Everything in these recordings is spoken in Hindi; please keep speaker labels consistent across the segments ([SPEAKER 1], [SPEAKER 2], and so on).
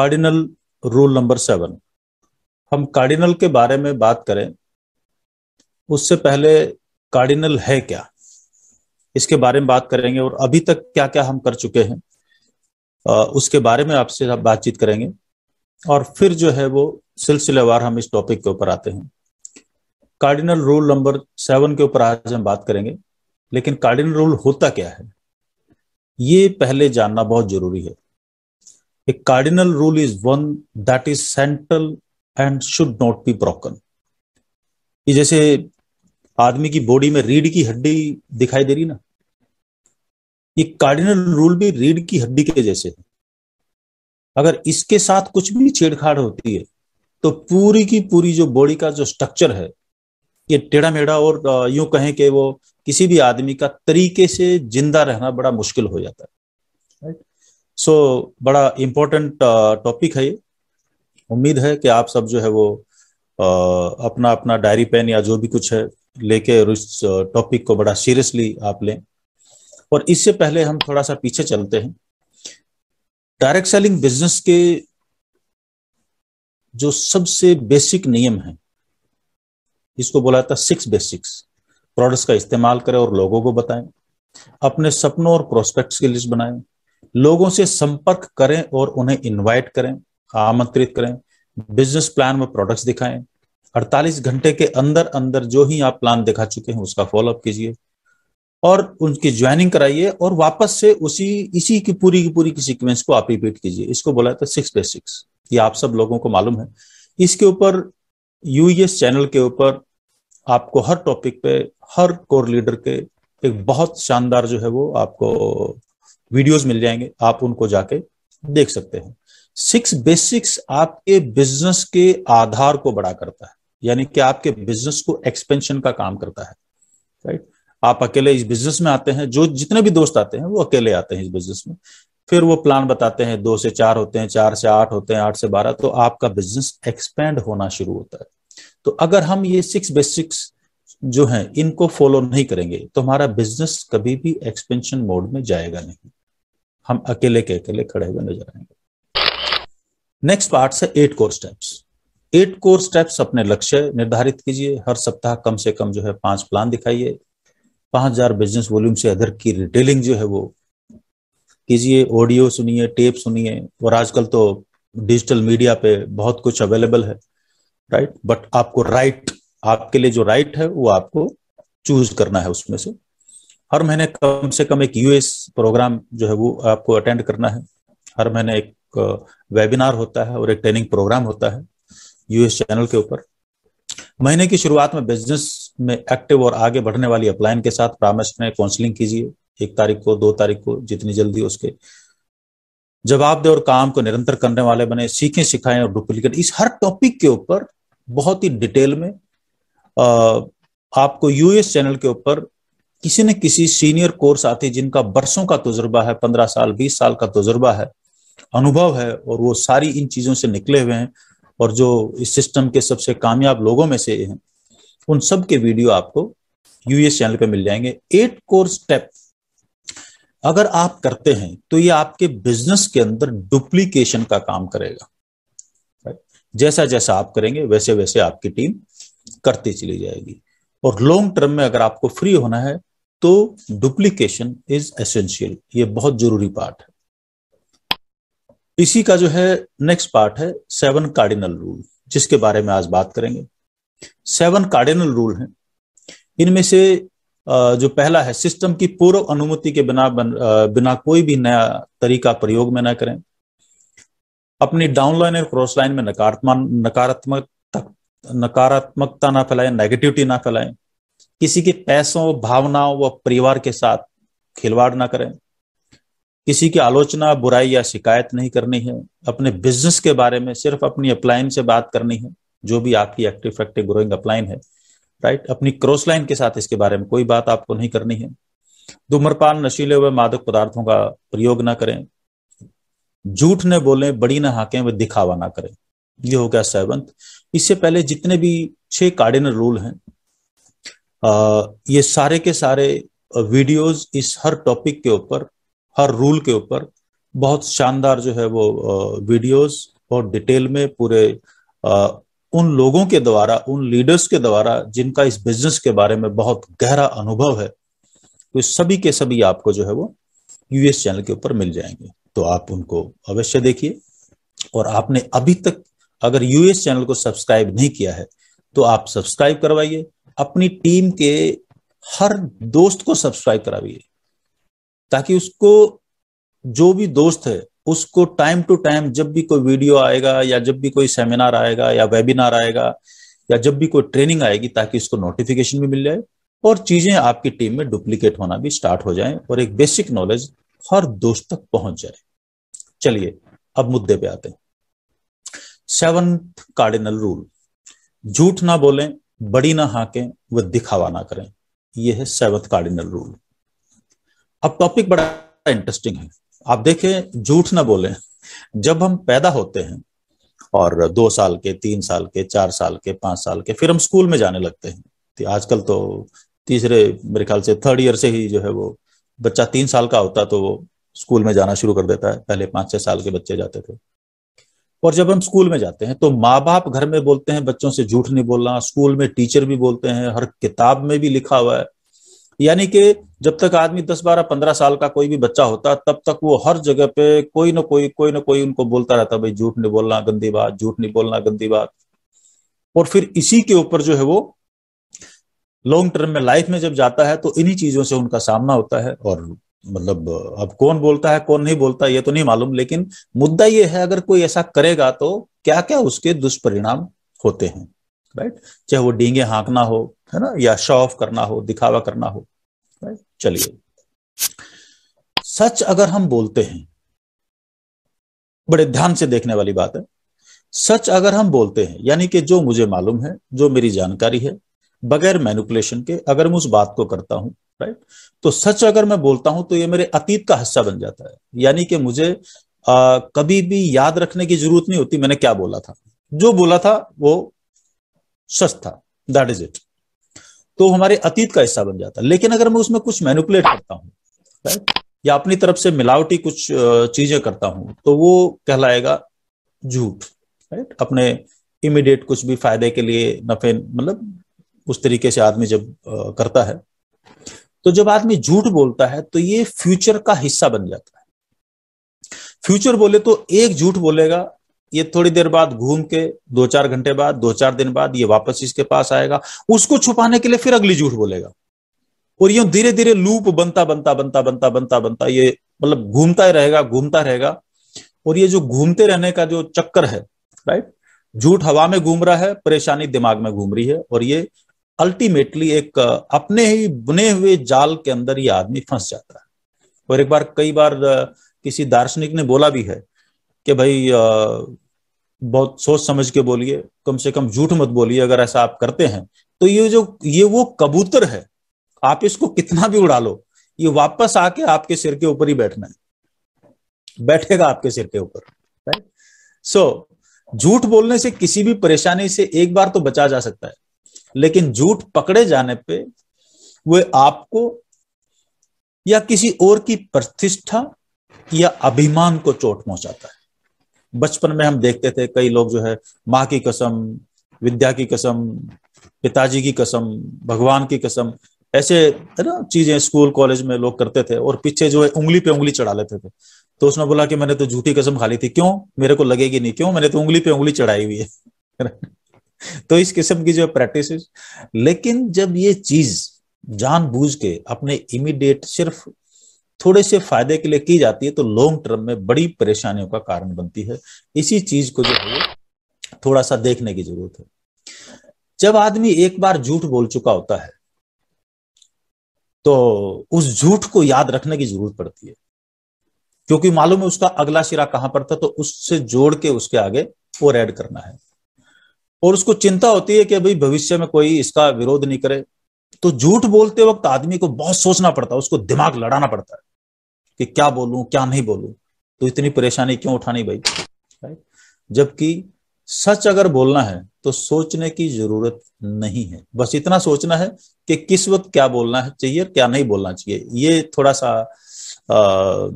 [SPEAKER 1] कार्डिनल रूल नंबर सेवन हम कार्डिनल के बारे में बात करें उससे पहले कार्डिनल है क्या इसके बारे में बात करेंगे और अभी तक क्या क्या हम कर चुके हैं उसके बारे में आपसे आप बातचीत करेंगे और फिर जो है वो सिलसिलेवार हम इस टॉपिक के ऊपर आते हैं कार्डिनल रूल नंबर सेवन के ऊपर आज हम बात करेंगे लेकिन कार्डिनल रूल होता क्या है ये पहले जानना बहुत जरूरी है a cardinal rule is one that is central and should not be broken ये जैसे आदमी की बॉडी में रीढ़ की हड्डी दिखाई दे रही ना ये कार्डिनल रूल भी रीढ़ की हड्डी के जैसे है अगर इसके साथ कुछ भी छेड़छाड़ होती है तो पूरी की पूरी जो बॉडी का जो स्ट्रक्चर है ये टेढ़ा मेढ़ा और यूं कहें कि वो किसी भी आदमी का तरीके से जिंदा रहना बड़ा मुश्किल हो जाता है राइट सो so, बड़ा इम्पोर्टेंट टॉपिक uh, है ये उम्मीद है कि आप सब जो है वो आ, uh, अपना अपना डायरी पेन या जो भी कुछ है लेके इस टॉपिक uh, को बड़ा सीरियसली आप लें और इससे पहले हम थोड़ा सा पीछे चलते हैं डायरेक्ट सेलिंग बिजनेस के जो सबसे बेसिक नियम है इसको बोला था सिक्स बेसिक्स प्रोडक्ट्स का इस्तेमाल करें और लोगों को बताएं अपने सपनों और प्रोस्पेक्ट्स की लिस्ट बनाएं लोगों से संपर्क करें और उन्हें इनवाइट करें आमंत्रित करें बिजनेस प्लान में प्रोडक्ट्स दिखाएं 48 घंटे के अंदर अंदर जो ही आप प्लान दिखा चुके हैं उसका फॉलोअप कीजिए और उनकी ज्वाइनिंग कराइए और वापस से उसी इसी की पूरी की पूरी की सीक्वेंस को आप रिपीट कीजिए इसको बोला था सिक्स बाय सिक्स ये आप सब लोगों को मालूम है इसके ऊपर यूएस चैनल e के ऊपर आपको हर टॉपिक पे हर कोर लीडर के एक बहुत शानदार जो है वो आपको वीडियोस मिल जाएंगे आप उनको जाके देख सकते हैं सिक्स बेसिक्स आपके बिजनेस के आधार को बड़ा करता है यानी कि आपके बिजनेस को एक्सपेंशन का काम करता है राइट आप अकेले इस बिजनेस में आते हैं जो जितने भी दोस्त आते हैं वो अकेले आते हैं इस बिजनेस में फिर वो प्लान बताते हैं दो से चार होते हैं चार से आठ होते हैं आठ से बारह तो आपका बिजनेस एक्सपेंड होना शुरू होता है तो अगर हम ये सिक्स बेसिक्स जो हैं इनको फॉलो नहीं करेंगे तो हमारा बिजनेस कभी भी एक्सपेंशन मोड में जाएगा नहीं हम अकेले के अकेले खड़े हुए नजर आएंगे नेक्स्ट पार्ट से eight core steps eight core steps अपने लक्ष्य निर्धारित कीजिए हर सप्ताह कम से कम जो है पांच प्लान दिखाइए पांच हजार बिजनेस वॉल्यूम से अधर की रिटेलिंग जो है वो कीजिए ऑडियो सुनिए टेप सुनिए और आजकल तो डिजिटल मीडिया पे बहुत कुछ अवेलेबल है राइट बट आपको राइट आपके लिए जो राइट है वो आपको चूज करना है उसमें से हर महीने कम से कम एक यूएस प्रोग्राम जो है वो आपको अटेंड करना है हर महीने एक वेबिनार uh, होता है और एक ट्रेनिंग प्रोग्राम होता है यूएस चैनल के ऊपर महीने की शुरुआत में बिजनेस में एक्टिव और आगे बढ़ने वाली अपलाइन के साथ परामर्श में काउंसलिंग कीजिए एक तारीख को दो तारीख को जितनी जल्दी उसके जवाब दे और काम को निरंतर करने वाले बने सीखें सिखाएं और डुप्लीकेट इस हर टॉपिक के ऊपर बहुत ही डिटेल में आ, uh, आपको यूएस चैनल के ऊपर किसी न किसी सीनियर कोर साथी जिनका बरसों का तजुर्बा है पंद्रह साल बीस साल का तजुर्बा है अनुभव है और वो सारी इन चीजों से निकले हुए हैं और जो इस सिस्टम के सबसे कामयाब लोगों में से हैं उन सब के वीडियो आपको यूएस चैनल पे मिल जाएंगे एट कोर स्टेप अगर आप करते हैं तो ये आपके बिजनेस के अंदर डुप्लीकेशन का काम करेगा जैसा जैसा आप करेंगे वैसे वैसे आपकी टीम करती चली जाएगी और लॉन्ग टर्म में अगर आपको फ्री होना है तो डुप्लीकेशन इज एसेंशियल ये बहुत जरूरी पार्ट है इसी का जो है नेक्स्ट पार्ट है सेवन कार्डिनल रूल जिसके बारे में आज बात करेंगे सेवन कार्डिनल रूल हैं इनमें से जो पहला है सिस्टम की पूर्व अनुमति के बिना बिना कोई भी नया तरीका प्रयोग में न करें अपनी डाउनलाइन और क्रॉस लाइन में नकारात्मक नकारात्मक नकारात्मकता ना फैलाएं नेगेटिविटी ना फैलाएं किसी के पैसों भावनाओं व परिवार के साथ खिलवाड़ ना करें किसी की आलोचना बुराई या शिकायत नहीं करनी है अपने बिजनेस के बारे में सिर्फ अपनी अपलाइन से बात करनी है जो भी आपकी एक्टिव फैक्टिव ग्रोइंग अपलाइन है राइट अपनी क्रॉस लाइन के साथ इसके बारे में कोई बात आपको नहीं करनी है धूम्रपान नशीले व मादक पदार्थों का प्रयोग ना करें झूठ न बोले बड़ी ना हाकें व दिखावा ना करें ये हो गया सेवंथ इससे पहले जितने भी छह कार्डिनल रूल हैं आ, ये सारे के सारे वीडियोस इस हर टॉपिक के ऊपर हर रूल के ऊपर बहुत शानदार जो है वो वीडियोस बहुत डिटेल में पूरे आ, उन लोगों के द्वारा उन लीडर्स के द्वारा जिनका इस बिजनेस के बारे में बहुत गहरा अनुभव है तो सभी के सभी आपको जो है वो यूएस चैनल के ऊपर मिल जाएंगे तो आप उनको अवश्य देखिए और आपने अभी तक अगर यूएस चैनल को सब्सक्राइब नहीं किया है तो आप सब्सक्राइब करवाइए अपनी टीम के हर दोस्त को सब्सक्राइब कराइए ताकि उसको जो भी दोस्त है उसको टाइम टू टाइम जब भी कोई वीडियो आएगा या जब भी कोई सेमिनार आएगा या वेबिनार आएगा या जब भी कोई ट्रेनिंग आएगी ताकि उसको नोटिफिकेशन भी मिल जाए और चीजें आपकी टीम में डुप्लीकेट होना भी स्टार्ट हो जाए और एक बेसिक नॉलेज हर दोस्त तक पहुंच जाए चलिए अब मुद्दे पे आते हैं सेवन कार्डिनल रूल झूठ ना बोलें बड़ी ना हाके व दिखावा ना करें यह है सेवंथ कार्डिनल रूल अब टॉपिक बड़ा इंटरेस्टिंग है आप देखें झूठ ना बोलें जब हम पैदा होते हैं और दो साल के तीन साल के चार साल के पांच साल के फिर हम स्कूल में जाने लगते हैं तो आजकल तो तीसरे मेरे ख्याल से थर्ड ईयर से ही जो है वो बच्चा तीन साल का होता तो वो स्कूल में जाना शुरू कर देता है पहले पांच छह साल के बच्चे जाते थे और जब हम स्कूल में जाते हैं तो माँ बाप घर में बोलते हैं बच्चों से झूठ नहीं बोलना स्कूल में टीचर भी बोलते हैं हर किताब में भी लिखा हुआ है यानी कि जब तक आदमी दस बारह पंद्रह साल का कोई भी बच्चा होता तब तक वो हर जगह पे कोई ना कोई कोई ना कोई उनको बोलता रहता भाई झूठ नहीं बोलना गंदी बात झूठ नहीं बोलना गंदी बात और फिर इसी के ऊपर जो है वो लॉन्ग टर्म में लाइफ में जब जाता है तो इन्हीं चीजों से उनका सामना होता है और मतलब अब कौन बोलता है कौन नहीं बोलता ये तो नहीं मालूम लेकिन मुद्दा ये है अगर कोई ऐसा करेगा तो क्या क्या उसके दुष्परिणाम होते हैं राइट चाहे वो डींगे हाँकना हो है ना या शो ऑफ करना हो दिखावा करना हो राइट चलिए सच अगर हम बोलते हैं बड़े ध्यान से देखने वाली बात है सच अगर हम बोलते हैं यानी कि जो मुझे मालूम है जो मेरी जानकारी है बगैर मैनुपुलेशन के अगर मैं उस बात को करता हूं राइट तो सच अगर मैं बोलता हूं तो ये मेरे अतीत का हिस्सा बन जाता है यानी कि मुझे आ, कभी भी याद रखने की जरूरत नहीं होती मैंने क्या बोला था जो बोला था वो सच था दैट इज इट तो हमारे अतीत का हिस्सा बन जाता है लेकिन अगर मैं उसमें कुछ मैनिपुलेट करता हूँ राइट या अपनी तरफ से मिलावटी कुछ चीजें करता हूं तो वो कहलाएगा झूठ राइट अपने इमीडिएट कुछ भी फायदे के लिए नफे मतलब उस तरीके से आदमी जब करता है तो जब आदमी झूठ बोलता है तो ये फ्यूचर का हिस्सा बन जाता है फ्यूचर बोले तो एक झूठ बोलेगा ये थोड़ी देर बाद घूम के दो चार घंटे बाद दो चार दिन बाद ये वापस इसके पास आएगा उसको छुपाने के लिए फिर अगली झूठ बोलेगा और यूं धीरे धीरे लूप बनता बनता बनता बनता बनता बनता ये मतलब घूमता ही रहेगा घूमता रहेगा और ये जो घूमते रहने का जो चक्कर है राइट झूठ हवा में घूम रहा है परेशानी दिमाग में घूम रही है और ये अल्टीमेटली एक अपने ही बुने हुए जाल के अंदर ये आदमी फंस जाता है और एक बार कई बार किसी दार्शनिक ने बोला भी है कि भाई बहुत सोच समझ के बोलिए कम से कम झूठ मत बोलिए अगर ऐसा आप करते हैं तो ये जो ये वो कबूतर है आप इसको कितना भी उड़ा लो ये वापस आके आपके सिर के ऊपर ही बैठना है बैठेगा आपके सिर के ऊपर सो झूठ बोलने से किसी भी परेशानी से एक बार तो बचा जा सकता है लेकिन झूठ पकड़े जाने पे वे आपको या किसी और की प्रतिष्ठा या अभिमान को चोट पहुंचाता है बचपन में हम देखते थे कई लोग जो है माँ की कसम विद्या की कसम पिताजी की कसम भगवान की कसम ऐसे है ना चीजें स्कूल कॉलेज में लोग करते थे और पीछे जो है उंगली पे उंगली चढ़ा लेते थे तो उसने बोला कि मैंने तो झूठी कसम खा ली थी क्यों मेरे को लगेगी नहीं क्यों मैंने तो उंगली पे उंगली चढ़ाई हुई है तो इस किस्म की जो प्रैक्टिस लेकिन जब ये चीज जानबूझ के अपने इमीडिएट सिर्फ थोड़े से फायदे के लिए की जाती है तो लॉन्ग टर्म में बड़ी परेशानियों का कारण बनती है इसी चीज को जो है थोड़ा सा देखने की जरूरत है जब आदमी एक बार झूठ बोल चुका होता है तो उस झूठ को याद रखने की जरूरत पड़ती है क्योंकि मालूम है उसका अगला सिरा कहां पर था तो उससे जोड़ के उसके आगे और रेड करना है और उसको चिंता होती है कि भाई भविष्य में कोई इसका विरोध नहीं करे तो झूठ बोलते वक्त आदमी को बहुत सोचना पड़ता है उसको दिमाग लड़ाना पड़ता है कि क्या बोलूं क्या नहीं बोलूं तो इतनी परेशानी क्यों उठानी भाई जबकि सच अगर बोलना है तो सोचने की जरूरत नहीं है बस इतना सोचना है कि किस वक्त क्या बोलना है चाहिए क्या नहीं बोलना चाहिए ये थोड़ा सा आ,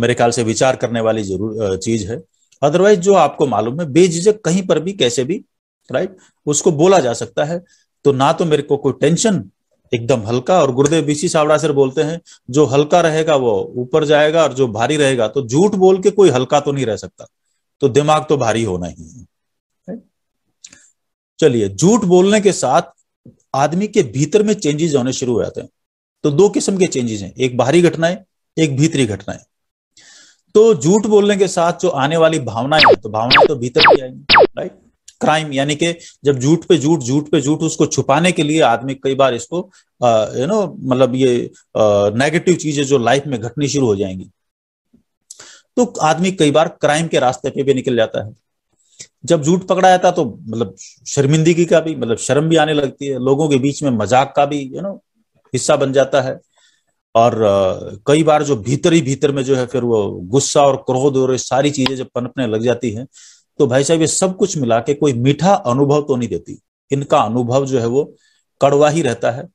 [SPEAKER 1] मेरे ख्याल से विचार करने वाली जरूर चीज है अदरवाइज जो आपको मालूम है बेझिझक कहीं पर भी कैसे भी राइट उसको बोला जा सकता है तो ना तो मेरे को कोई टेंशन एकदम हल्का और गुरुदेव बीसी सावड़ा सर बोलते हैं जो हल्का रहेगा वो ऊपर जाएगा और जो भारी रहेगा तो झूठ बोल के कोई हल्का तो नहीं रह सकता तो दिमाग तो भारी होना ही है चलिए झूठ बोलने के साथ आदमी के भीतर में चेंजेस होने शुरू हो जाते हैं तो दो किस्म के चेंजेस हैं एक बाहरी घटनाएं एक भीतरी घटनाएं तो झूठ बोलने के साथ जो आने वाली भावनाएं तो भावनाएं तो भीतर की आएंगी राइट क्राइम यानी कि जब झूठ पे झूठ झूठ पे झूठ उसको छुपाने के लिए आदमी कई बार इसको यू नो मतलब ये नेगेटिव चीजें जो लाइफ में घटनी शुरू हो जाएंगी तो आदमी कई बार क्राइम के रास्ते पे भी निकल जाता है जब झूठ पकड़ा जाता तो मतलब शर्मिंदगी का भी मतलब शर्म भी आने लगती है लोगों के बीच में मजाक का भी यू नो हिस्सा बन जाता है और कई बार जो भीतर ही भीतर में जो है फिर वो गुस्सा और क्रोध और सारी चीजें जब पनपने लग जाती हैं तो भाई साहब ये सब कुछ मिला के कोई मीठा अनुभव तो नहीं देती इनका अनुभव जो है वो कड़वा ही रहता है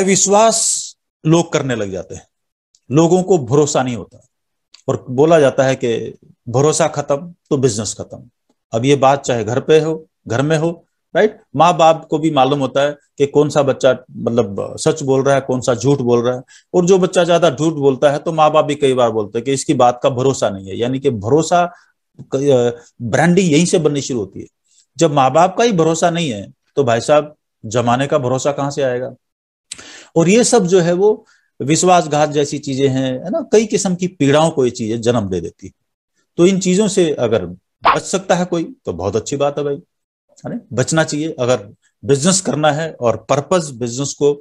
[SPEAKER 1] अविश्वास लोग करने लग जाते हैं लोगों को भरोसा नहीं होता और बोला जाता है कि भरोसा खत्म तो बिजनेस खत्म अब ये बात चाहे घर पे हो घर में हो राइट माँ बाप को भी मालूम होता है कि कौन सा बच्चा मतलब सच बोल रहा है कौन सा झूठ बोल रहा है और जो बच्चा ज्यादा झूठ बोलता है तो माँ बाप भी कई बार बोलते हैं कि इसकी बात का भरोसा नहीं है यानी कि भरोसा ब्रांडिंग यहीं से बननी शुरू होती है जब माँ बाप का ही भरोसा नहीं है तो भाई साहब जमाने का भरोसा कहाँ से आएगा और ये सब जो है वो विश्वासघात जैसी चीजें हैं है ना कई किस्म की पीड़ाओं को ये चीजें जन्म दे देती है तो इन चीजों से अगर बच सकता है कोई तो बहुत अच्छी बात है भाई है बचना चाहिए अगर बिजनेस करना है और पर्पज बिजनेस को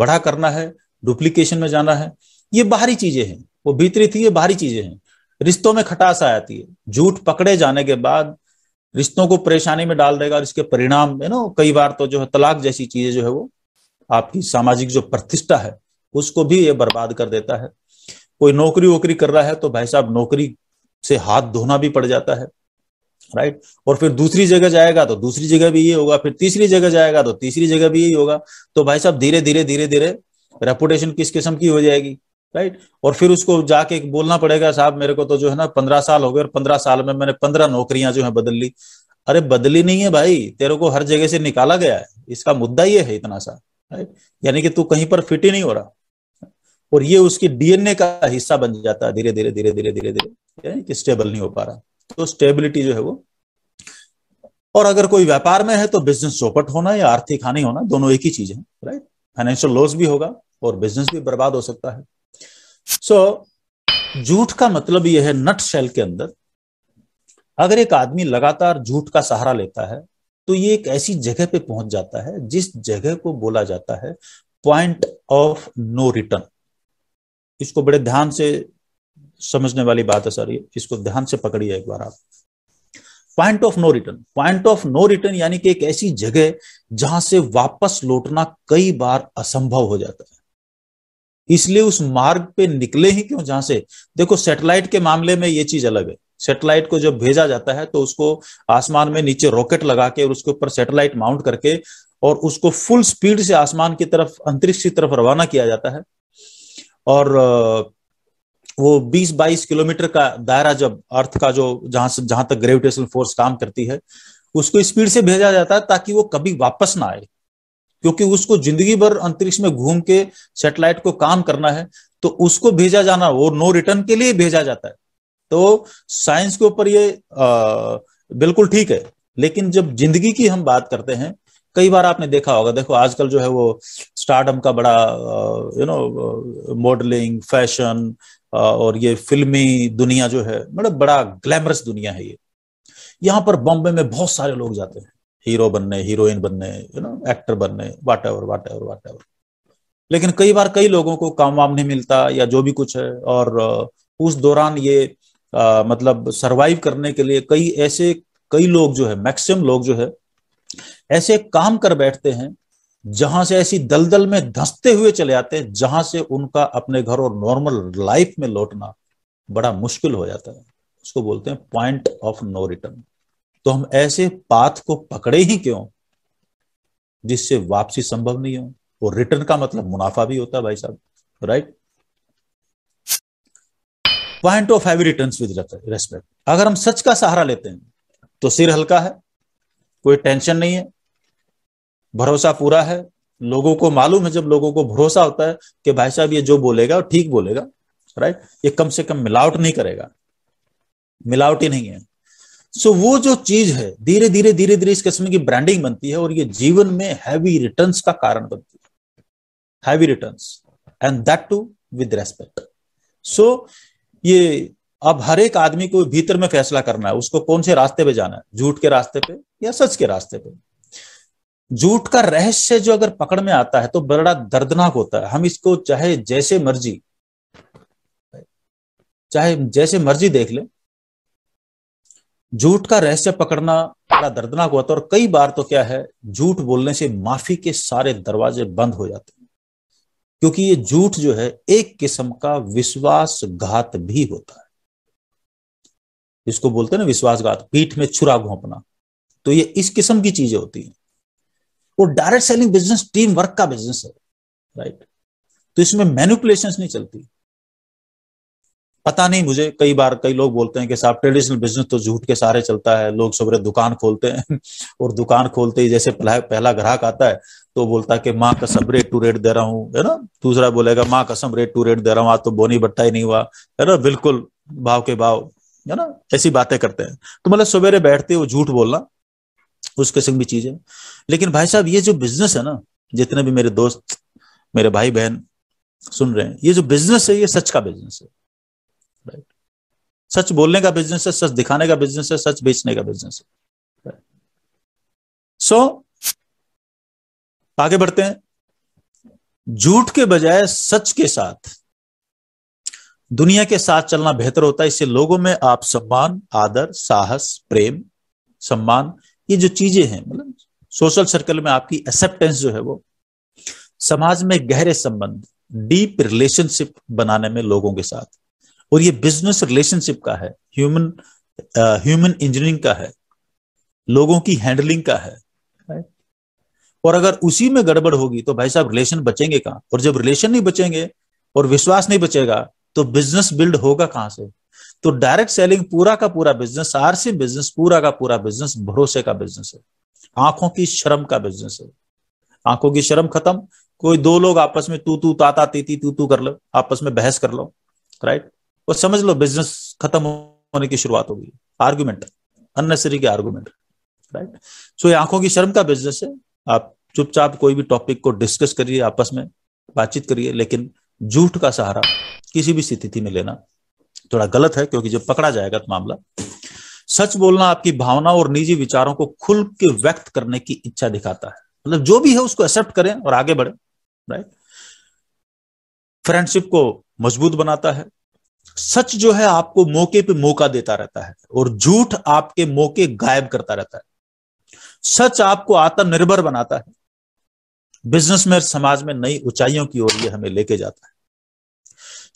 [SPEAKER 1] बड़ा करना है डुप्लीकेशन में जाना है ये बाहरी चीजें हैं वो भीतरी थी ये बाहरी चीजें हैं रिश्तों में खटास आ जाती है झूठ पकड़े जाने के बाद रिश्तों को परेशानी में डाल देगा और इसके परिणाम है ना कई बार तो जो है तलाक जैसी चीजें जो है वो आपकी सामाजिक जो प्रतिष्ठा है उसको भी ये बर्बाद कर देता है कोई नौकरी वोकरी कर रहा है तो भाई साहब नौकरी से हाथ धोना भी पड़ जाता है राइट और फिर दूसरी जगह जाएगा तो दूसरी जगह भी ये होगा फिर तीसरी जगह जाएगा तो तीसरी जगह भी यही होगा तो भाई साहब धीरे धीरे धीरे धीरे रेपुटेशन किस किस्म की हो जाएगी राइट और फिर उसको जाके बोलना पड़ेगा साहब मेरे को तो जो है ना पंद्रह साल हो गए और पंद्रह साल में मैंने पंद्रह नौकरियां जो है बदल ली अरे बदली नहीं है भाई तेरे को हर जगह से निकाला गया है इसका मुद्दा ये है इतना सा राइट यानी कि तू कहीं पर फिट ही नहीं हो रहा और ये उसकी डीएनए का हिस्सा बन जाता है धीरे धीरे धीरे धीरे धीरे धीरे स्टेबल नहीं हो पा रहा तो स्टेबिलिटी जो है वो और अगर कोई व्यापार में है तो बिजनेस चौपट होना या आर्थिक हानि होना दोनों एक ही चीज है राइट फाइनेंशियल लॉस भी होगा और बिजनेस भी बर्बाद हो सकता है सो so, झूठ का मतलब यह है नट शेल के अंदर अगर एक आदमी लगातार झूठ का सहारा लेता है तो ये एक ऐसी जगह पे पहुंच जाता है जिस जगह को बोला जाता है पॉइंट ऑफ नो रिटर्न इसको बड़े ध्यान से समझने वाली बात है सर ये इसको ध्यान से पकड़िए एक बार आप point of no return point of no return यानी कि एक ऐसी जगह जहां से वापस लौटना कई बार असंभव हो जाता है इसलिए उस मार्ग पे निकले ही क्यों जहां से देखो सैटेलाइट के मामले में ये चीज अलग है सैटेलाइट को जब भेजा जाता है तो उसको आसमान में नीचे रॉकेट लगा के और उसके ऊपर सैटेलाइट माउंट करके और उसको फुल स्पीड से आसमान की तरफ अंतरिक्ष की तरफ रवाना किया जाता है और वो 20-22 किलोमीटर का दायरा जब अर्थ का जो जहां से जहां तक ग्रेविटेशनल फोर्स काम करती है उसको स्पीड से भेजा जाता है ताकि वो कभी वापस ना आए क्योंकि उसको जिंदगी भर अंतरिक्ष में घूम के सेटेलाइट को काम करना है तो उसको भेजा जाना वो नो रिटर्न के लिए भेजा जाता है तो साइंस के ऊपर ये आ, बिल्कुल ठीक है लेकिन जब जिंदगी की हम बात करते हैं कई बार आपने देखा होगा देखो आजकल जो है वो स्टार्टअप का बड़ा यू नो मॉडलिंग फैशन और ये फिल्मी दुनिया जो है मतलब बड़ा ग्लैमरस दुनिया है ये यहाँ पर बॉम्बे में बहुत सारे लोग जाते हैं हीरो बनने हीरोइन बनने यू नो एक्टर बनने whatever whatever whatever लेकिन कई बार कई लोगों को काम वाम नहीं मिलता या जो भी कुछ है और उस दौरान ये आ, मतलब सरवाइव करने के लिए कई ऐसे कई लोग जो है मैक्सिमम लोग जो है ऐसे काम कर बैठते हैं जहां से ऐसी दलदल में धंसते हुए चले आते हैं जहां से उनका अपने घर और नॉर्मल लाइफ में लौटना बड़ा मुश्किल हो जाता है उसको बोलते हैं पॉइंट ऑफ नो रिटर्न तो हम ऐसे पाथ को पकड़े ही क्यों जिससे वापसी संभव नहीं हो और रिटर्न का मतलब मुनाफा भी होता है भाई साहब right point of heavy return with respect अगर हम सच का सहारा लेते हैं तो सिर हल्का है कोई टेंशन नहीं है भरोसा पूरा है लोगों को मालूम है जब लोगों को भरोसा होता है कि भाई साहब ये जो बोलेगा ठीक बोलेगा राइट ये कम से कम मिलावट नहीं करेगा मिलावट ही नहीं है सो वो जो चीज है धीरे धीरे धीरे धीरे इस किस्म की ब्रांडिंग बनती है और ये जीवन में हैवी रिटर्न का कारण बनती है heavy return and that too with respect so ये अब हर एक आदमी को भीतर में फैसला करना है उसको कौन से रास्ते पे जाना है झूठ के रास्ते पे या सच के रास्ते पे झूठ का रहस्य जो अगर पकड़ में आता है तो बड़ा दर्दनाक होता है हम इसको चाहे जैसे मर्जी चाहे जैसे मर्जी देख ले झूठ का रहस्य पकड़ना बड़ा दर्दनाक होता है और कई बार तो क्या है झूठ बोलने से माफी के सारे दरवाजे बंद हो जाते हैं क्योंकि ये झूठ जो है एक किस्म का विश्वासघात भी होता है इसको बोलते हैं ना विश्वासघात पीठ में छुरा घोंपना तो ये इस किस्म की चीजें होती हैं वो direct selling business team work का बिजनेस है राइट तो इसमें मैनुपुलेशन नहीं चलती पता नहीं मुझे कई बार कई लोग बोलते हैं कि साहब ट्रेडिशनल बिजनेस तो झूठ के सारे चलता है लोग सवेरे दुकान खोलते हैं और दुकान खोलते ही जैसे पहला ग्राहक आता है तो बोलता है कि माँ कसम रेट टू रेट दे रहा हूँ है ना दूसरा बोलेगा माँ कसम रेट टू रेट दे रहा हूँ आज तो बोनी बट्टा ही नहीं हुआ है ना बिल्कुल भाव के भाव है ना ऐसी बातें करते हैं तो मतलब सवेरे बैठते वो झूठ बोलना उस किस्म की चीज है लेकिन भाई साहब ये जो बिजनेस है ना जितने भी मेरे दोस्त मेरे भाई बहन सुन रहे हैं ये जो बिजनेस है ये सच का बिजनेस है राइट सच बोलने का बिजनेस है सच दिखाने का बिजनेस है सच बेचने का बिजनेस है सो so, आगे बढ़ते हैं झूठ के बजाय सच के साथ दुनिया के साथ चलना बेहतर होता है इससे लोगों में आप सम्मान आदर साहस प्रेम सम्मान ये जो चीजें हैं मतलब सोशल सर्कल में आपकी एक्सेप्टेंस जो है वो समाज में गहरे संबंध डीप रिलेशनशिप बनाने में लोगों के साथ और ये बिजनेस रिलेशनशिप का है ह्यूमन ह्यूमन इंजीनियरिंग का है लोगों की हैंडलिंग का है और अगर उसी में गड़बड़ होगी तो भाई साहब रिलेशन बचेंगे कहां और जब रिलेशन नहीं बचेंगे और विश्वास नहीं बचेगा तो बिजनेस बिल्ड होगा कहाँ से तो डायरेक्ट सेलिंग पूरा का पूरा बिजनेस आरसी बिजनेस पूरा का पूरा बिजनेस भरोसे का बिजनेस है आंखों की शर्म का बिजनेस है आंखों की शर्म खत्म कोई दो लोग आपस में तू तू ताता तीती तू तू कर लो आपस में बहस कर लो राइट और समझ लो बिजनेस खत्म होने की शुरुआत होगी आर्ग्यूमेंट अननेसरी के आर्ग्यूमेंट राइट सो ये आंखों की शर्म का बिजनेस है आप चुपचाप कोई भी टॉपिक को डिस्कस करिए आपस में बातचीत करिए लेकिन झूठ का सहारा किसी भी स्थिति में लेना थोड़ा गलत है क्योंकि जब पकड़ा जाएगा तो मामला सच बोलना आपकी भावना और निजी विचारों को खुल के व्यक्त करने की इच्छा दिखाता है मतलब जो भी है उसको एक्सेप्ट करें और आगे बढ़े राइट फ्रेंडशिप को मजबूत बनाता है सच जो है आपको मौके पे मौका देता रहता है और झूठ आपके मौके गायब करता रहता है सच आपको आत्मनिर्भर बनाता है बिजनेस में समाज में नई ऊंचाइयों की ओर ये हमें लेके जाता है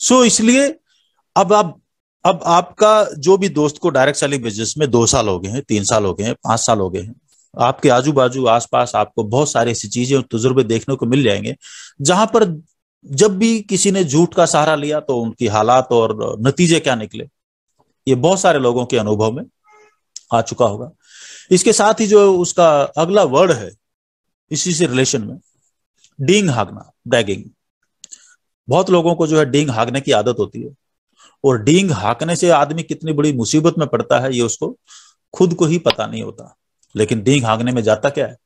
[SPEAKER 1] सो so, इसलिए अब आप अब आपका जो भी दोस्त को डायरेक्ट सेलिंग बिजनेस में दो साल हो गए हैं तीन साल हो गए हैं पांच साल हो गए हैं आपके आजू बाजू आसपास आपको बहुत सारी ऐसी चीजें और तजुर्बे देखने को मिल जाएंगे जहां पर जब भी किसी ने झूठ का सहारा लिया तो उनकी हालात और नतीजे क्या निकले ये बहुत सारे लोगों के अनुभव में आ चुका होगा इसके साथ ही जो उसका अगला वर्ड है इसी से रिलेशन में डींग हागना बैगिंग बहुत लोगों को जो है डींग हागने की आदत होती है और डींग हाकने से आदमी कितनी बड़ी मुसीबत में पड़ता है ये उसको खुद को ही पता नहीं होता लेकिन डींग हाकने में जाता क्या है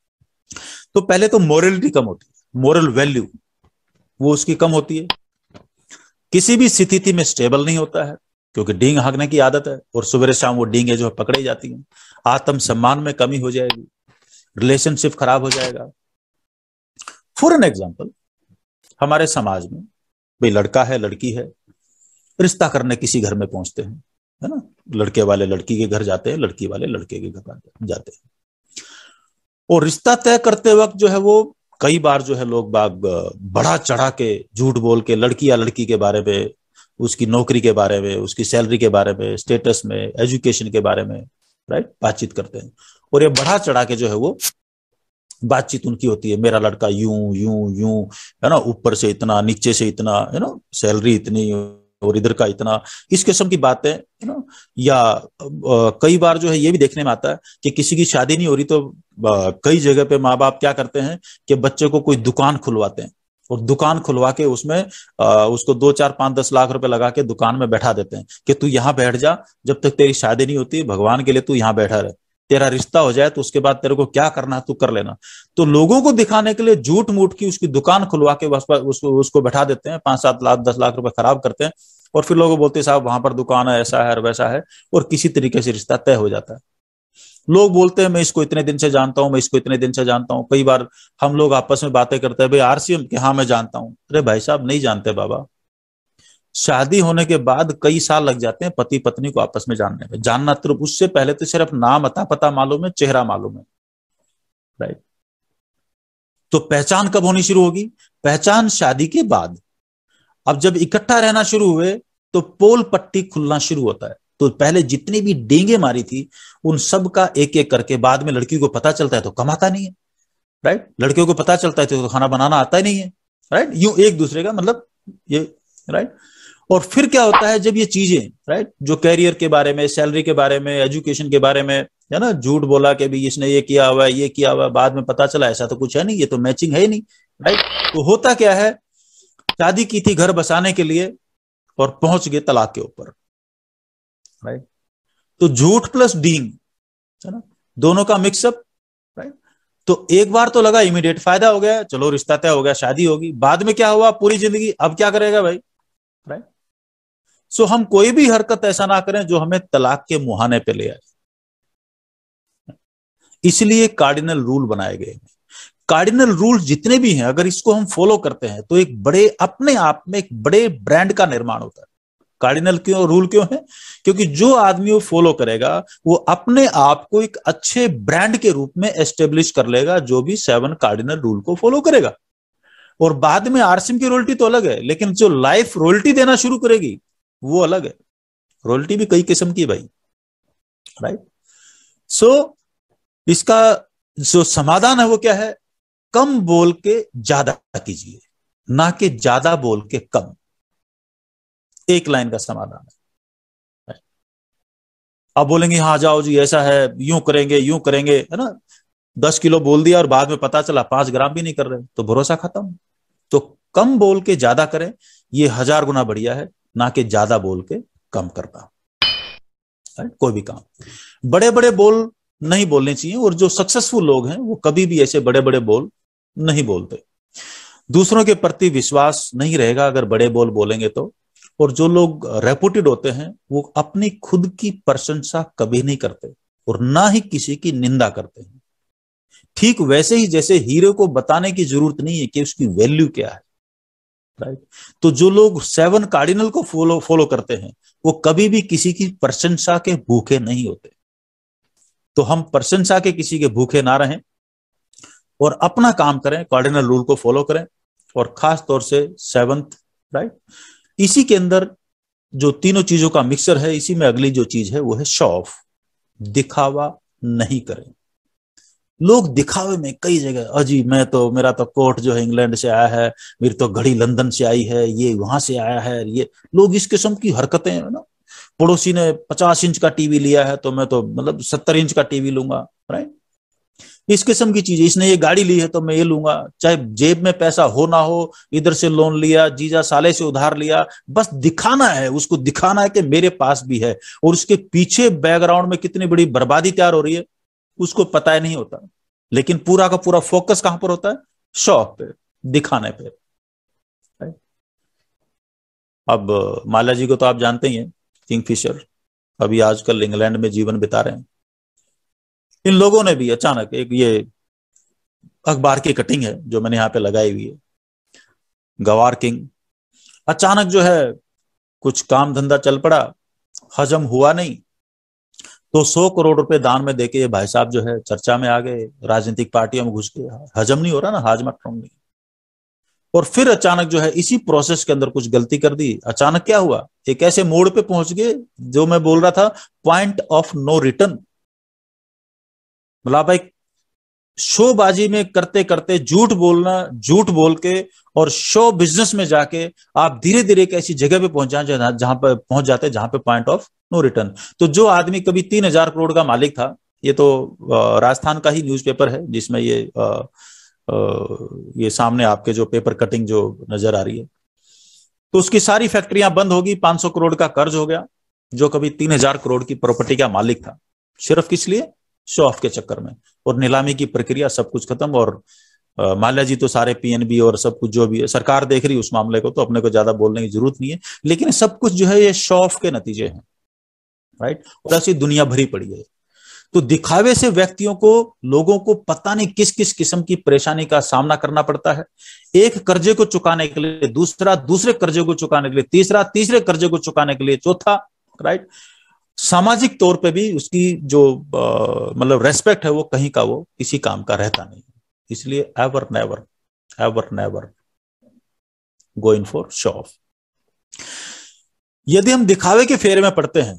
[SPEAKER 1] तो पहले तो मॉरलिटी कम होती है मॉरल वैल्यू वो उसकी कम होती है किसी भी स्थिति में स्टेबल नहीं होता है क्योंकि डींग हाँकने की आदत है और सुबह शाम वो डींगे जो है पकड़ी जाती हैं आत्म सम्मान में कमी हो जाएगी रिलेशनशिप खराब हो जाएगा फॉर एन एग्जाम्पल हमारे समाज में भाई लड़का है लड़की है रिश्ता करने किसी घर में पहुंचते हैं है ना लड़के वाले लड़की के घर जाते हैं लड़की वाले लड़के के घर जाते हैं और रिश्ता तय करते वक्त जो है वो कई बार जो है लोग बाग बड़ा चढ़ा के झूठ बोल के लड़की या लड़की के बारे में उसकी नौकरी के बारे में उसकी सैलरी के बारे में स्टेटस में एजुकेशन के बारे में राइट बातचीत करते हैं और ये बढ़ा चढ़ा के जो है वो बातचीत उनकी होती है मेरा लड़का यूं यूं यूं है ना ऊपर से इतना नीचे से इतना है ना सैलरी इतनी और इधर का इतना इस किस्म की बातें यू नो या आ, कई बार जो है ये भी देखने में आता है कि किसी की शादी नहीं हो रही तो आ, कई जगह पे माँ बाप क्या करते हैं कि बच्चे को कोई दुकान खुलवाते हैं और दुकान खुलवा के उसमें आ, उसको दो चार पांच दस लाख रुपए लगा के दुकान में बैठा देते हैं कि तू यहाँ बैठ जा जब तक तेरी शादी नहीं होती भगवान के लिए तू यहाँ बैठा रहे तेरा रिश्ता हो जाए तो उसके बाद तेरे को क्या करना है तू कर लेना तो लोगों को दिखाने के लिए झूठ मूठ की उसकी दुकान खुलवा के बस उसको उसको बैठा देते हैं पांच सात लाख दस लाख रुपए खराब करते हैं और फिर लोग बोलते हैं साहब वहां पर दुकान है ऐसा है और वैसा है और किसी तरीके से रिश्ता तय हो जाता है लोग बोलते हैं मैं इसको इतने दिन से जानता हूँ मैं इसको इतने दिन से जानता हूँ कई बार हम लोग आपस में बातें करते हैं भाई आरसीएम के हाँ मैं जानता हूँ अरे भाई साहब नहीं जानते बाबा शादी होने के बाद कई साल लग जाते हैं पति पत्नी को आपस में जानने में जानना तो उससे पहले तो सिर्फ नाम अता पता मालूम है चेहरा मालूम है राइट तो पहचान कब होनी शुरू होगी पहचान शादी के बाद अब जब इकट्ठा रहना शुरू हुए तो पोल पट्टी खुलना शुरू होता है तो पहले जितनी भी डेंगे मारी थी उन सब का एक एक करके बाद में लड़की को पता चलता है तो कमाता नहीं है राइट लड़कियों को पता चलता है तो खाना बनाना आता ही नहीं है राइट यूं एक दूसरे का मतलब ये राइट और फिर क्या होता है जब ये चीजें राइट जो कैरियर के बारे में सैलरी के बारे में एजुकेशन के बारे में है ना झूठ बोला कि भाई इसने ये किया हुआ है ये किया हुआ है बाद में पता चला ऐसा तो कुछ है नहीं ये तो मैचिंग है ही नहीं राइट तो होता क्या है शादी की थी घर बसाने के लिए और पहुंच गए तलाक के ऊपर राइट तो झूठ प्लस डींग है ना दोनों का मिक्सअप राइट तो एक बार तो लगा इमीडिएट फायदा हो गया चलो रिश्ता तय हो गया शादी होगी बाद में क्या हुआ पूरी जिंदगी अब क्या करेगा भाई राइट सो हम कोई भी हरकत ऐसा ना करें जो हमें तलाक के मुहाने पे ले आए इसलिए कार्डिनल रूल बनाए गए हैं कार्डिनल रूल जितने भी हैं अगर इसको हम फॉलो करते हैं तो एक बड़े अपने आप में एक बड़े ब्रांड का निर्माण होता है कार्डिनल क्यों रूल क्यों है क्योंकि जो आदमी वो फॉलो करेगा वो अपने आप को एक अच्छे ब्रांड के रूप में एस्टेब्लिश कर लेगा जो भी सेवन कार्डिनल रूल को फॉलो करेगा और बाद में आरसीएम की रॉयल्टी तो अलग है लेकिन जो लाइफ रॉयल्टी देना शुरू करेगी वो अलग है रॉयल्टी भी कई किस्म की है भाई राइट सो so, इसका जो समाधान है वो क्या है कम बोल के ज्यादा कीजिए ना कि ज्यादा बोल के कम एक लाइन का समाधान है आप बोलेंगे हाँ जाओ जी ऐसा है यूं करेंगे यूं करेंगे है ना दस किलो बोल दिया और बाद में पता चला पांच ग्राम भी नहीं कर रहे तो भरोसा खत्म तो कम बोल के ज्यादा करें ये हजार गुना बढ़िया है ना कि ज्यादा बोल के कम करना कोई भी काम बड़े बड़े बोल नहीं बोलने चाहिए और जो सक्सेसफुल लोग हैं वो कभी भी ऐसे बड़े बड़े बोल नहीं बोलते दूसरों के प्रति विश्वास नहीं रहेगा अगर बड़े बोल बोलेंगे तो और जो लोग रेपुटेड होते हैं वो अपनी खुद की प्रशंसा कभी नहीं करते और ना ही किसी की निंदा करते हैं ठीक वैसे ही जैसे हीरो को बताने की जरूरत नहीं है कि उसकी वैल्यू क्या है राइट तो जो लोग सेवन कार्डिनल को फॉलो फॉलो करते हैं वो कभी भी किसी की प्रशंसा के भूखे नहीं होते तो हम प्रशंसा के किसी के भूखे ना रहें और अपना काम करें कार्डिनल रूल को फॉलो करें और खास तौर से सेवंथ राइट इसी के अंदर जो तीनों चीजों का मिक्सर है इसी में अगली जो चीज है वो है शॉफ दिखावा नहीं करें लोग दिखावे में कई जगह अजी मैं तो मेरा तो कोट जो है इंग्लैंड से आया है मेरी तो घड़ी लंदन से आई है ये वहां से आया है ये लोग इस किस्म की हरकतें है ना पड़ोसी ने पचास इंच का टीवी लिया है तो मैं तो मतलब सत्तर इंच का टीवी लूंगा राइट इस किस्म की चीज इसने ये गाड़ी ली है तो मैं ये लूंगा चाहे जेब में पैसा हो ना हो इधर से लोन लिया जीजा साले से उधार लिया बस दिखाना है उसको दिखाना है कि मेरे पास भी है और उसके पीछे बैकग्राउंड में कितनी बड़ी बर्बादी तैयार हो रही है उसको पता ही नहीं होता लेकिन पूरा का पूरा फोकस कहां पर होता है शौक पे दिखाने पे अब माला जी को तो आप जानते ही हैं किंगफिशर अभी आजकल इंग्लैंड में जीवन बिता रहे हैं इन लोगों ने भी अचानक एक ये अखबार की कटिंग है जो मैंने यहाँ पे लगाई हुई है गवार किंग अचानक जो है कुछ काम धंधा चल पड़ा हजम हुआ नहीं तो सौ करोड़ रुपए दान में देके ये भाई साहब जो है चर्चा में आ गए राजनीतिक पार्टियों में घुस के हजम नहीं हो रहा ना हाजमा ट्रम नहीं और फिर अचानक जो है इसी प्रोसेस के अंदर कुछ गलती कर दी अचानक क्या हुआ एक ऐसे मोड़ पे पहुंच गए जो मैं बोल रहा था पॉइंट ऑफ नो रिटर्न मतलब भाई शोबाजी में करते करते झूठ बोलना झूठ बोल के और शो बिजनेस में जाके आप धीरे धीरे एक ऐसी जगह पे पहुंच जाए जहां पर पहुंच जाते हैं जहां पे पॉइंट ऑफ नो रिटर्न तो जो आदमी कभी तीन हजार करोड़ का मालिक था ये तो राजस्थान का ही न्यूज़पेपर है जिसमें ये आ, आ, ये सामने आपके जो पेपर कटिंग जो नजर आ रही है तो उसकी सारी फैक्ट्रियां बंद होगी 500 करोड़ का कर्ज हो गया जो कभी 3000 करोड़ की प्रॉपर्टी का मालिक था सिर्फ किस लिए शो ऑफ के चक्कर में और नीलामी की प्रक्रिया सब कुछ खत्म और माल्या जी तो सारे पीएनबी और सब कुछ जो भी है सरकार देख रही है उस मामले को तो अपने को ज्यादा बोलने की जरूरत नहीं है लेकिन सब कुछ जो है ये शॉफ के नतीजे हैं राइट और ऐसी दुनिया भरी पड़ी है तो दिखावे से व्यक्तियों को लोगों को पता नहीं किस किस किस्म की परेशानी का सामना करना पड़ता है एक कर्जे को चुकाने के लिए दूसरा दूसरे कर्जे को चुकाने के लिए तीसरा तीसरे कर्जे को चुकाने के लिए चौथा राइट सामाजिक तौर पे भी उसकी जो मतलब रेस्पेक्ट है वो कहीं का वो किसी काम का रहता नहीं इसलिए ever never ever never going for show off यदि हम दिखावे के फेरे में पड़ते हैं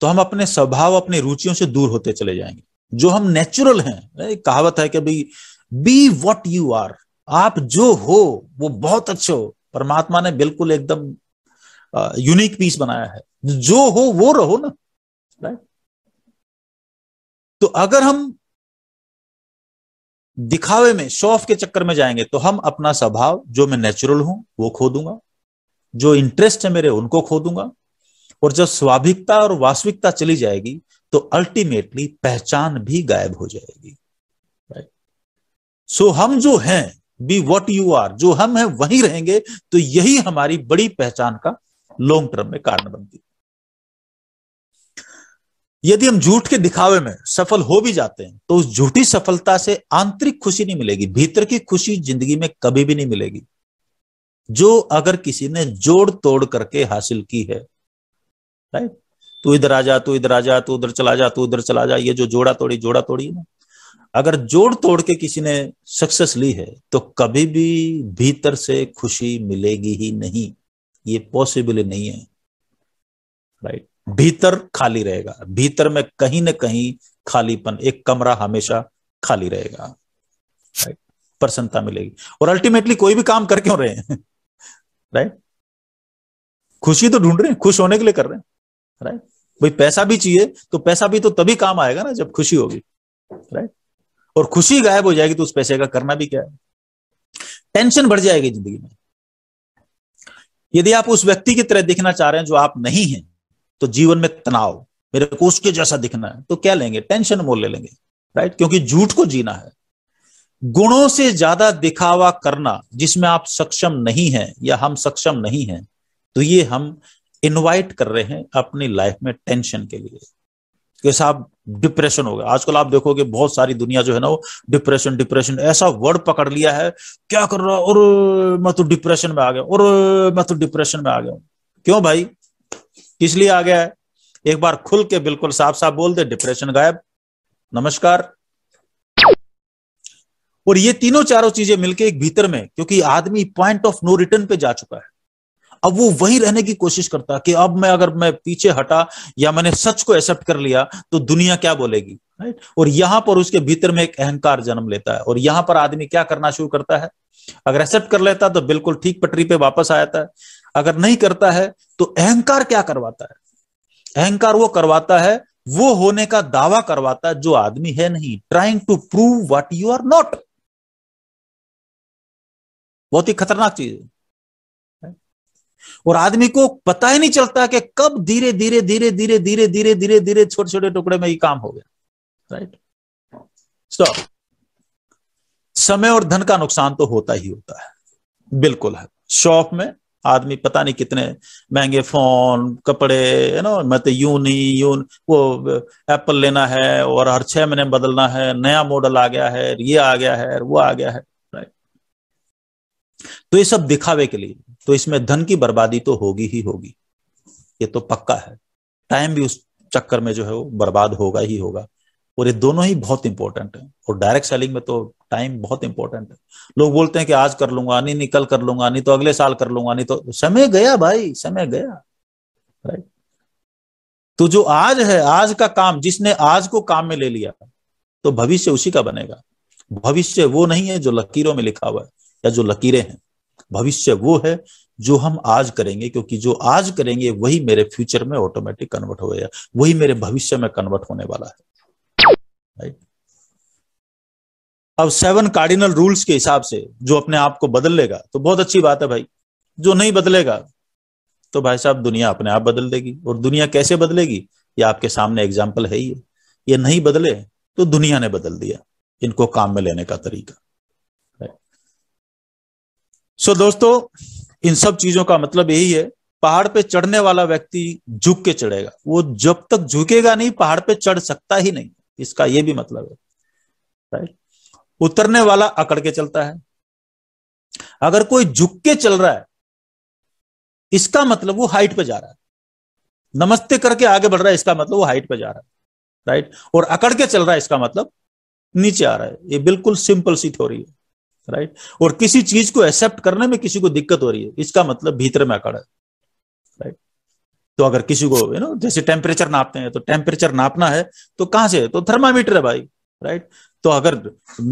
[SPEAKER 1] तो हम अपने स्वभाव अपनी रुचियों से दूर होते चले जाएंगे जो हम नेचुरल हैं एक कहावत है कि भाई बी वॉट यू आर आप जो हो वो बहुत अच्छे हो परमात्मा ने बिल्कुल एकदम यूनिक पीस बनाया है जो हो वो रहो ना राइट तो अगर हम दिखावे में शौफ के चक्कर में जाएंगे तो हम अपना स्वभाव जो मैं नेचुरल हूं वो खो दूंगा जो इंटरेस्ट है मेरे उनको खो दूंगा और जब स्वाभिकता और वास्तविकता चली जाएगी तो अल्टीमेटली पहचान भी गायब हो जाएगी राइट सो हम जो हैं बी वॉट यू आर जो हम हैं वही रहेंगे तो यही हमारी बड़ी पहचान का लॉन्ग टर्म में कारण बनती है यदि हम झूठ के दिखावे में सफल हो भी जाते हैं तो उस झूठी सफलता से आंतरिक खुशी नहीं मिलेगी भीतर की खुशी जिंदगी में कभी भी नहीं मिलेगी जो अगर किसी ने जोड़ तोड़ करके हासिल की है राइट तू इधर आ जा तू इधर आ जा तू उधर चला जा तू उधर चला जा ये जो जोड़ा तोड़ी जोड़ा तोड़ी है ना अगर जोड़ तोड़ के किसी ने सक्सेस ली है तो कभी भी भीतर से खुशी मिलेगी ही नहीं ये पॉसिबल नहीं है राइट भीतर खाली रहेगा भीतर में कहीं ना कहीं खालीपन एक कमरा हमेशा खाली रहेगा राइट प्रसन्नता मिलेगी और अल्टीमेटली कोई भी काम कर क्यों रहे हैं राइट खुशी तो ढूंढ रहे हैं खुश होने के लिए कर रहे हैं राइट भाई पैसा भी चाहिए तो पैसा भी तो तभी काम आएगा ना जब खुशी होगी राइट और खुशी गायब हो जाएगी तो उस पैसे का करना भी क्या है टेंशन बढ़ जाएगी जिंदगी में यदि आप उस व्यक्ति की तरह देखना चाह रहे हैं जो आप नहीं हैं तो जीवन में तनाव मेरे को उसके जैसा दिखना है तो क्या लेंगे टेंशन मोल ले लेंगे राइट क्योंकि झूठ को जीना है गुणों से ज्यादा दिखावा करना जिसमें आप सक्षम नहीं हैं या हम सक्षम नहीं हैं तो ये हम इनवाइट कर रहे हैं अपनी लाइफ में टेंशन के लिए कि साहब डिप्रेशन हो गया आजकल आप देखोगे बहुत सारी दुनिया जो है ना वो डिप्रेशन डिप्रेशन ऐसा वर्ड पकड़ लिया है क्या कर रहा और मैं तो डिप्रेशन में आ गया और मैं तो डिप्रेशन में आ गया क्यों भाई किस लिए आ गया है एक बार खुल के बिल्कुल साफ साफ बोल दे डिप्रेशन गायब नमस्कार और ये तीनों चारों चीजें मिलके एक भीतर में क्योंकि आदमी पॉइंट ऑफ नो रिटर्न पे जा चुका है अब वो वही रहने की कोशिश करता कि अब मैं अगर मैं पीछे हटा या मैंने सच को एक्सेप्ट कर लिया तो दुनिया क्या बोलेगी राइट और यहां पर उसके भीतर में एक अहंकार जन्म लेता है और यहां पर आदमी क्या करना शुरू करता है अगर एक्सेप्ट कर लेता तो बिल्कुल ठीक पटरी पे वापस आ जाता है अगर नहीं करता है तो अहंकार क्या करवाता है अहंकार वो करवाता है वो होने का दावा करवाता है जो आदमी है नहीं trying to prove what you are not बहुत ही खतरनाक चीज है और आदमी को पता ही नहीं चलता कि कब धीरे धीरे धीरे धीरे धीरे धीरे धीरे धीरे छोटे छोटे टुकड़े में ये काम हो गया राइट स्टॉप समय और धन का नुकसान तो होता ही होता है बिल्कुल है शौक में आदमी पता नहीं कितने महंगे फोन कपड़े है ना मैं तो यून ही यून वो एप्पल लेना है और हर छह महीने बदलना है नया मॉडल आ गया है ये आ गया है वो आ गया है राइट तो ये सब दिखावे के लिए तो इसमें धन की बर्बादी तो होगी ही होगी ये तो पक्का है टाइम भी उस चक्कर में जो है वो बर्बाद होगा ही होगा और ये दोनों ही बहुत इंपॉर्टेंट है और डायरेक्ट सेलिंग में तो टाइम बहुत इंपॉर्टेंट है लोग बोलते हैं कि आज कर लूंगा नहीं नहीं कल कर लूंगा नहीं तो अगले साल कर लूंगा नहीं तो समय गया भाई समय गया राइट तो जो आज है आज का काम जिसने आज को काम में ले लिया तो भविष्य उसी का बनेगा भविष्य वो नहीं है जो लकीरों में लिखा हुआ है या जो लकीरें हैं भविष्य वो है जो हम आज करेंगे क्योंकि जो आज करेंगे वही मेरे फ्यूचर में ऑटोमेटिक कन्वर्ट हो गया वही मेरे भविष्य में कन्वर्ट होने वाला है राइट अब सेवन कार्डिनल रूल्स के हिसाब से जो अपने आप को बदल लेगा तो बहुत अच्छी बात है भाई जो नहीं बदलेगा तो भाई साहब दुनिया अपने आप बदल देगी और दुनिया कैसे बदलेगी ये आपके सामने एग्जाम्पल है ही है ये नहीं बदले तो दुनिया ने बदल दिया इनको काम में लेने का तरीका सो दोस्तों इन सब चीजों का मतलब यही है पहाड़ पे चढ़ने वाला व्यक्ति झुक के चढ़ेगा वो जब तक झुकेगा नहीं पहाड़ पे चढ़ सकता ही नहीं इसका यह भी मतलब है राइट उतरने वाला अकड़ के चलता है अगर कोई झुक के चल रहा है इसका मतलब वो हाइट पे जा रहा है नमस्ते करके आगे बढ़ रहा है इसका मतलब वो हाइट पे जा रहा है राइट और अकड़ के चल रहा है इसका मतलब नीचे आ रहा है ये बिल्कुल सिंपल सी थ्योरी है राइट और किसी चीज को एक्सेप्ट करने में किसी को दिक्कत हो रही है इसका मतलब भीतर में अकड़ है राइट तो अगर किसी को यू नो जैसे टेम्परेचर नापते हैं तो टेम्परेचर नापना है तो कहां से तो थर्मामीटर है भाई राइट तो अगर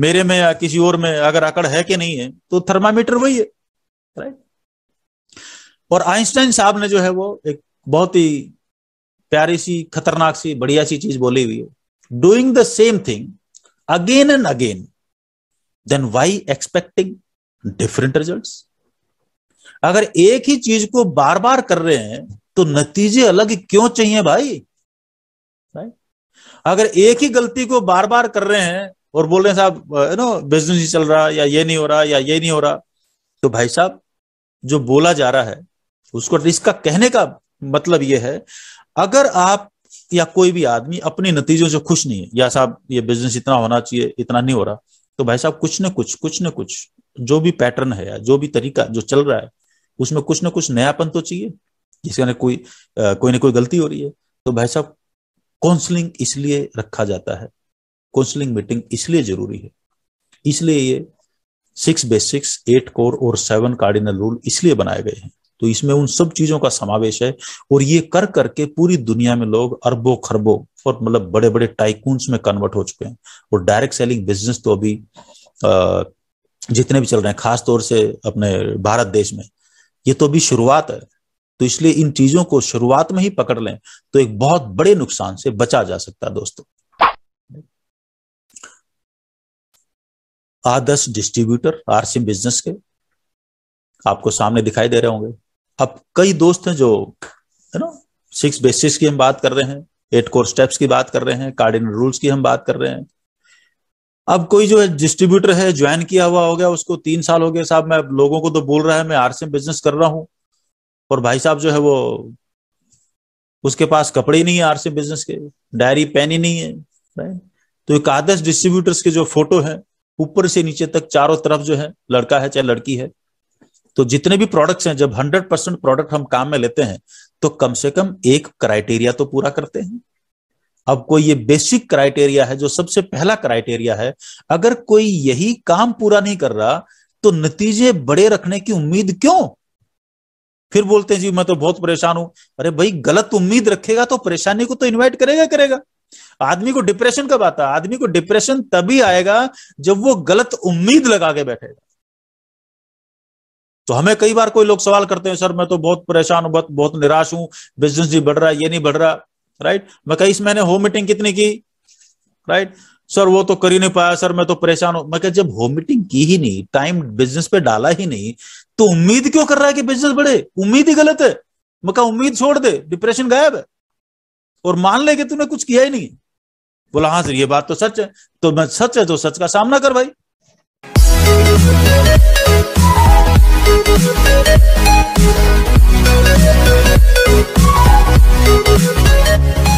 [SPEAKER 1] मेरे में या किसी और में अगर अकड़ है कि नहीं है तो थर्मामीटर वही है राइट और आइंस्टाइन साहब ने जो है वो एक बहुत ही प्यारी सी खतरनाक सी बढ़िया सी चीज बोली हुई है doing the same thing again and again then why expecting different result अगर एक ही चीज को बार बार कर रहे हैं तो नतीजे अलग क्यों चाहिए भाई अगर एक ही गलती को बार बार कर रहे हैं और बोल रहे हैं साहब यू नो बिजनेस ही चल रहा या ये नहीं हो रहा या ये नहीं हो रहा तो भाई साहब जो बोला जा रहा है उसको इसका कहने का मतलब यह है अगर आप या कोई भी आदमी अपने नतीजों से खुश नहीं है या साहब ये बिजनेस इतना होना चाहिए इतना नहीं हो रहा तो भाई साहब कुछ ना कुछ कुछ ना कुछ जो भी पैटर्न है या जो भी तरीका जो चल रहा है उसमें कुछ ना कुछ नयापन तो चाहिए जिसका कोई कोई ना कोई गलती हो रही है तो भाई साहब काउंसलिंग इसलिए रखा जाता है काउंसलिंग मीटिंग इसलिए जरूरी है इसलिए ये सिक्स बेसिक्स एट कोर और सेवन कार्डिनल रूल इसलिए बनाए गए हैं तो इसमें उन सब चीजों का समावेश है और ये कर करके पूरी दुनिया में लोग अरबों खरबों और मतलब बड़े बड़े टाइकून्स में कन्वर्ट हो चुके हैं और डायरेक्ट सेलिंग बिजनेस तो अभी जितने भी चल रहे हैं खासतौर से अपने भारत देश में ये तो अभी शुरुआत है तो इसलिए इन चीजों को शुरुआत में ही पकड़ लें तो एक बहुत बड़े नुकसान से बचा जा सकता है दोस्तों आदर्श डिस्ट्रीब्यूटर आरसी बिजनेस के आपको सामने दिखाई दे रहे होंगे अब कई दोस्त हैं जो है ना सिक्स बेसिस की हम बात कर रहे हैं एट कोर स्टेप्स की बात कर रहे हैं कार्डिनल रूल्स की हम बात कर रहे हैं अब कोई जो है डिस्ट्रीब्यूटर है ज्वाइन किया हुआ हो गया उसको तीन साल हो गया साहब मैं लोगों को तो बोल रहा है मैं आरसीएम बिजनेस कर रहा हूं और भाई साहब जो है वो उसके पास कपड़े नहीं है आरसी बिजनेस के डायरी पेन ही नहीं है राइट तो आदर्श डिस्ट्रीब्यूटर्स के जो फोटो है ऊपर से नीचे तक चारों तरफ जो है लड़का है चाहे लड़की है तो जितने भी प्रोडक्ट्स हैं जब हंड्रेड परसेंट प्रोडक्ट हम काम में लेते हैं तो कम से कम एक क्राइटेरिया तो पूरा करते हैं अब कोई ये बेसिक क्राइटेरिया है जो सबसे पहला क्राइटेरिया है अगर कोई यही काम पूरा नहीं कर रहा तो नतीजे बड़े रखने की उम्मीद क्यों फिर बोलते हैं जी मैं तो बहुत परेशान हूं अरे भाई गलत उम्मीद रखेगा तो परेशानी को तो इन्वाइट करेगा करेगा आदमी को डिप्रेशन कब आता है आदमी को डिप्रेशन तभी आएगा जब वो गलत उम्मीद लगा के बैठेगा तो हमें कई बार कोई लोग सवाल करते हैं सर मैं तो बहुत परेशान हूं बहुत बहुत निराश हूं बिजनेस जी बढ़ रहा है ये नहीं बढ़ रहा राइट मैं इस महीने होम मीटिंग कितनी की राइट सर वो तो कर ही नहीं पाया सर मैं तो परेशान हूं मैं कह जब होम मीटिंग की ही नहीं टाइम बिजनेस पे डाला ही नहीं तो उम्मीद क्यों कर रहा है कि बिजनेस बढ़े उम्मीद ही गलत है मका उम्मीद छोड़ दे डिप्रेशन गायब है और मान ले कि तूने कुछ किया ही नहीं बोला हाँ सर ये बात तो सच है तो मैं सच है तो सच का सामना कर भाई